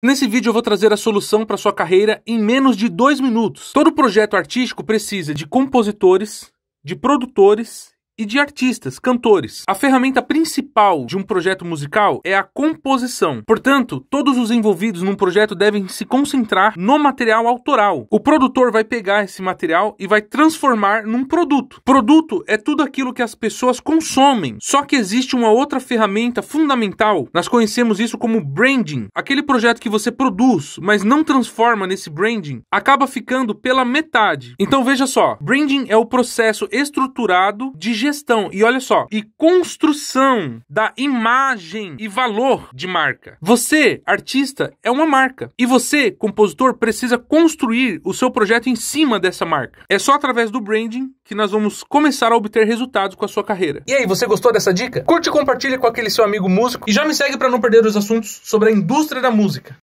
Nesse vídeo eu vou trazer a solução para sua carreira em menos de dois minutos. Todo projeto artístico precisa de compositores, de produtores e de artistas, cantores. A ferramenta principal de um projeto musical é a composição. Portanto, todos os envolvidos num projeto devem se concentrar no material autoral. O produtor vai pegar esse material e vai transformar num produto. Produto é tudo aquilo que as pessoas consomem. Só que existe uma outra ferramenta fundamental. Nós conhecemos isso como branding. Aquele projeto que você produz, mas não transforma nesse branding, acaba ficando pela metade. Então veja só, branding é o processo estruturado de gestão e olha só, e construção da imagem e valor de marca. Você, artista, é uma marca e você, compositor, precisa construir o seu projeto em cima dessa marca. É só através do branding que nós vamos começar a obter resultados com a sua carreira. E aí, você gostou dessa dica? Curte e compartilha com aquele seu amigo músico e já me segue para não perder os assuntos sobre a indústria da música.